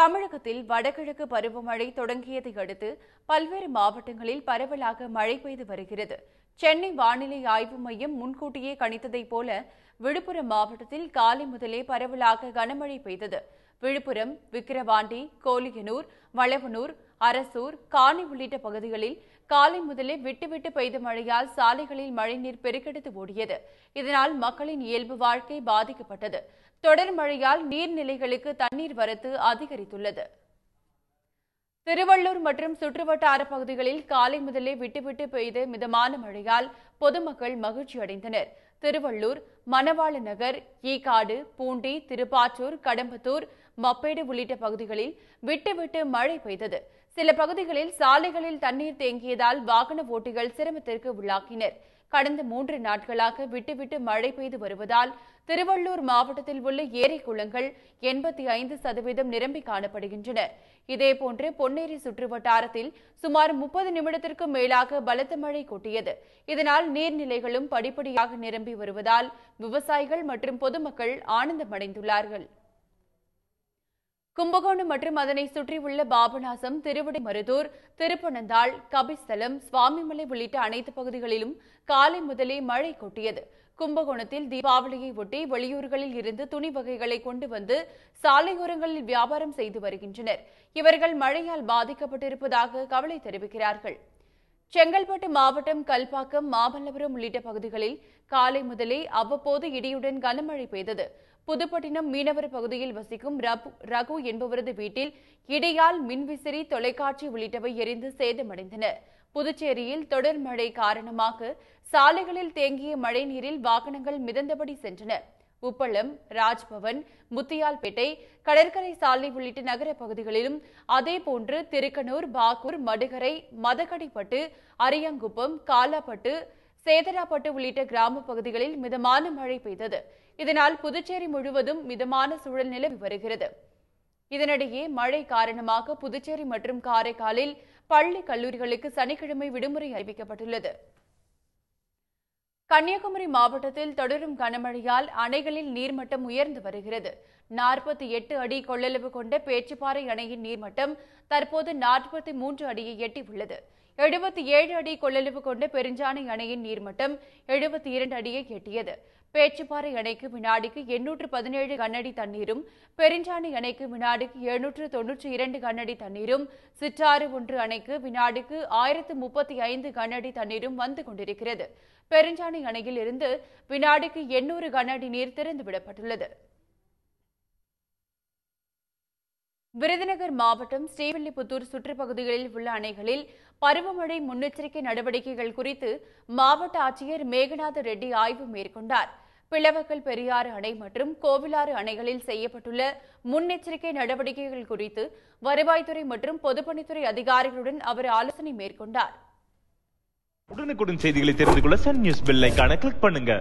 தமிழகத்தில் வடகிழக்கு பருவமழை தொடங்கியதை அடுத்து பல்வேறு மாவட்டங்களில் பரவலாக மழை பெய்து வருகிறது சென்னை வானிலை ஆய்வு மையம் முன்கூட்டியே கணித்ததைப் போல விழுப்புரம் மாவட்டத்தில் காலை முதலே பரவலாக கனமழை பெய்தது விழுப்புரம் விக்கிரவாண்டி கோலியனூர் வளவனூர் அரசூர் காணி உள்ளிட்ட பகுதிகளில் காலை முதலே விட்டுவிட்டு பெய்த மழையால் சாலைகளில் மழைநீர் பெருக்கெடுத்து ஓடியது இதனால் மக்களின் இயல்பு வாழ்க்கை பாதிக்கப்பட்டது தொடர் மழையால் நீர்நிலைகளுக்கு தண்ணீர் வரத்து அதிகரித்துள்ளது திருவள்ளூர் மற்றும் சுற்றுவட்டார பகுதிகளில் காலை முதலே விட்டுவிட்டு பெய்த மிதமான மழையால் பொதுமக்கள் மகிழ்ச்சி அடைந்தனர் திருவள்ளூர் மணவாள நகர் ஈகாடு பூண்டி திருப்பாச்சூர் கடம்பத்தூர் மப்பேடு உள்ளிட்ட பகுதிகளில் விட்டுவிட்டு மழை பெய்தது சில பகுதிகளில் சாலைகளில் தண்ணீர் தேங்கியதால் வாகன ஓட்டிகள் சிரமத்திற்கு உள்ளாக்கினர் கடந்த மூன்று நாட்களாக விட்டுவிட்டு மழை பெய்து வருவதால் திருவள்ளூர் மாவட்டத்தில் உள்ள ஏரி குளங்கள் எண்பத்தி ஐந்து சதவீதம் நிரம்பி காணப்படுகின்றன இதேபோன்று பொன்னேரி சுற்றுவட்டாரத்தில் சுமார் முப்பது நிமிடத்திற்கும் மேலாக பலத்த மழை கொட்டியது இதனால் நீர்நிலைகளும் படிப்படியாக நிரம்பி வருவதால் விவசாயிகள் மற்றும் பொதுமக்கள் ஆனந்தமடைந்துள்ளார்கள் கும்பகோணம் மற்றும் அதனை சுற்றியுள்ள பாபநாசம் திருவிடை மருதூர் திருப்பனந்தாள் கபிஸ்தலம் சுவாமிமலை உள்ளிட்ட அனைத்து பகுதிகளிலும் காலை முதலே மழை கொட்டியது கும்பகோணத்தில் தீபாவளியை ஒட்டி வெளியூர்களில் இருந்து துணி வகைகளை கொண்டு வந்து சாலையோரங்களில் வியாபாரம் செய்து வருகின்றனர் இவர்கள் மழையால் பாதிக்கப்பட்டிருப்பதாக கவலை தெரிவிக்கிறார்கள் செங்கல்பட்டு மாவட்டம் கல்பாக்கம் மாமல்லபுரம் உள்ளிட்ட பகுதிகளில் காலை முதலே அவ்வப்போது இடியுடன் கனமழை பெய்தது புதுப்பட்டினம் மீனவர் பகுதியில் வசிக்கும் ரகு என்பவரது வீட்டில் இடையால் மின்விசிறி தொலைக்காட்சி உள்ளிட்டவை எரிந்து சேதமடைந்தன புதுச்சேரியில் தொடர் மழை காரணமாக சாலைகளில் தேங்கிய மழைநீரில் வாகனங்கள் மிதந்தபடி சென்றன உப்பளம் ராஜ்பவன் முத்தியால்பேட்டை கடற்கரை சாலை உள்ளிட்ட நகர பகுதிகளிலும் அதேபோன்று திருக்கனூர் பாக்கூர் மடுகரை மதகடிப்பட்டு அரியாங்குப்பம் காலாப்பட்டு சேதராப்பட்டு உள்ளிட்ட கிராம பகுதிகளில் மிதமான மழை பெய்தது இதனால் புதுச்சேரி முழுவதும் மிதமான சூழல் நிலவி வருகிறது இதனிடையே மழை காரணமாக புதுச்சேரி மற்றும் காரைக்காலில் பள்ளி கல்லூரிகளுக்கு சனிக்கிழமை விடுமுறை அறிவிக்கப்பட்டுள்ளது கன்னியாகுமரி மாவட்டத்தில் தொடரும் கனமழையால் அணைகளில் நீர்மட்டம் உயர்ந்து வருகிறது நாற்பத்தி எட்டு அடி கொள்ளளவு கொண்ட பேச்சுப்பாறை அணையின் நீர்மட்டம் தற்போது நாற்பத்தி மூன்று அடியை எட்டியுள்ளது எழுபத்தி ஏழு அடி கொள்ளளவு கொண்ட பெருஞ்சாணி அணையின் நீர்மட்டம் எழுபத்தி இரண்டு அடியை எட்டியது பேச்சுப்பாறை அணைக்கு வினாடிக்கு எண்ணூற்று பதினேழு கன்னடி தண்ணீரும் பெருஞ்சாணி அணைக்கு வினாடிக்கு எழுநூற்று தொன்னூற்றி இரண்டு கன்னடி தண்ணீரும் சிற்றாறு ஒன்று அணைக்கு வினாடிக்கு ஆயிரத்து முப்பத்தி ஐந்து கன்னடி தண்ணீரும் வந்து கொண்டிருக்கிறது பெருஞ்சாணி அணையில் இருந்து வினாடிக்கு எண்ணூறு கன்னடி நீர் திறந்துவிடப்பட்டுள்ளது விருதுநகர் மாவட்டம் ஸ்ரீவில்லிபுத்தூர் சுற்றுப்பகுதிகளில் உள்ள அணைகளில் பருவமழை முன்னெச்சரிக்கை நடவடிக்கைகள் குறித்து மாவட்ட ஆட்சியர் மேகநாத ரெட்டி ஆய்வு மேற்கொண்டார் பிளவக்கல் பெரியாறு அணை மற்றும் கோவிலாறு அணைகளில் செய்யப்பட்டுள்ள முன்னெச்சரிக்கை நடவடிக்கைகள் குறித்து வருவாய்த்துறை மற்றும் பொதுப்பணித்துறை அதிகாரிகளுடன் அவர் ஆலோசனை மேற்கொண்டார் உடனுக்குடன் செய்திகளை தெரிந்து கொள்ள சன் நியூஸ் கிளிக் பண்ணுங்க